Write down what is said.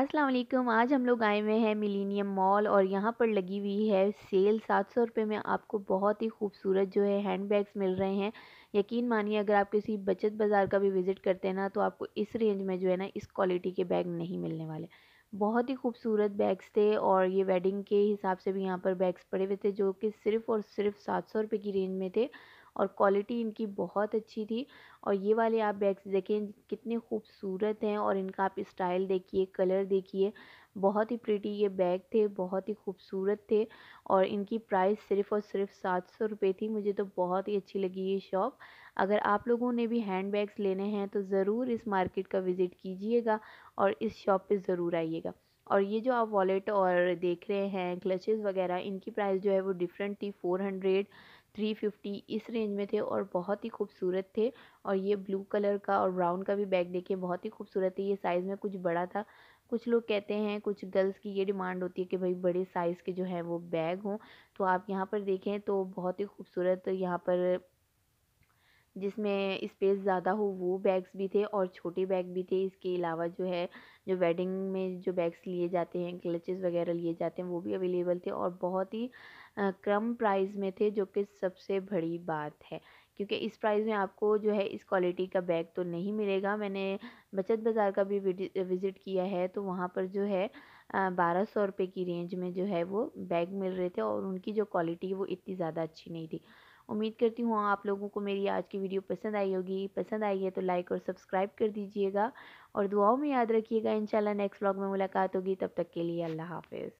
अस्सलाम वालेकुम आज हम लोग आए हुए हैं मिलीनियम मॉल और यहाँ पर लगी हुई है सेल सात सौ रुपये में आपको बहुत ही खूबसूरत जो है हैंड बैग्स मिल रहे हैं यकीन मानिए अगर आप किसी बचत बाज़ार का भी विज़िट करते हैं ना तो आपको इस रेंज में जो है ना इस क्वालिटी के बैग नहीं मिलने वाले बहुत ही खूबसूरत बैग्स थे और ये वेडिंग के हिसाब से भी यहाँ पर बैग्स पड़े हुए थे जो कि सिर्फ़ और सिर्फ सात सौ रुपये की रेंज में थे और क्वालिटी इनकी बहुत अच्छी थी और ये वाले आप बैग्स देखें कितने खूबसूरत हैं और इनका आप स्टाइल देखिए कलर देखिए बहुत ही प्रिटी ये बैग थे बहुत ही खूबसूरत थे और इनकी प्राइस सिर्फ़ और सिर्फ सात सौ रुपये थी मुझे तो बहुत ही अच्छी लगी ये शॉप अगर आप लोगों ने भी हैंड बैग्स लेने हैं तो ज़रूर इस मार्केट का विज़िट कीजिएगा और इस शॉप पे ज़रूर आइएगा और ये जो आप वॉलेट और देख रहे हैं क्लचेज़ वगैरह इनकी प्राइस जो है वो डिफरेंट थी फोर हंड्रेड थ्री फिफ्टी इस रेंज में थे और बहुत ही खूबसूरत थे और ये ब्लू कलर का और ब्राउन का भी बैग देखिए बहुत ही खूबसूरत है ये साइज़ में कुछ बड़ा था कुछ लोग कहते हैं कुछ गर्ल्स की ये डिमांड होती है कि भाई बड़े साइज़ के जो है वो बैग हों तो आप यहाँ पर देखें तो बहुत ही खूबसूरत यहाँ पर जिसमें स्पेस ज़्यादा हो वो बैग्स भी थे और छोटे बैग भी थे इसके अलावा जो है जो वेडिंग में जो बैग्स लिए जाते हैं क्लचेस वगैरह लिए जाते हैं वो भी अवेलेबल थे और बहुत ही कम प्राइस में थे जो कि सबसे बड़ी बात है क्योंकि इस प्राइस में आपको जो है इस क्वालिटी का बैग तो नहीं मिलेगा मैंने बचत बाज़ार का भी विज़िट किया है तो वहाँ पर जो है बारह सौ रुपये की रेंज में जो है वो बैग मिल रहे थे और उनकी जो क्वालिटी वो इतनी ज़्यादा अच्छी नहीं थी उम्मीद करती हूँ आप लोगों को मेरी आज की वीडियो पसंद आई होगी पसंद आई है तो लाइक और सब्सक्राइब कर दीजिएगा और दुआओं में याद रखिएगा इंशाल्लाह नेक्स्ट व्लॉग में मुलाकात होगी तब तक के लिए अल्लाह हाफिज़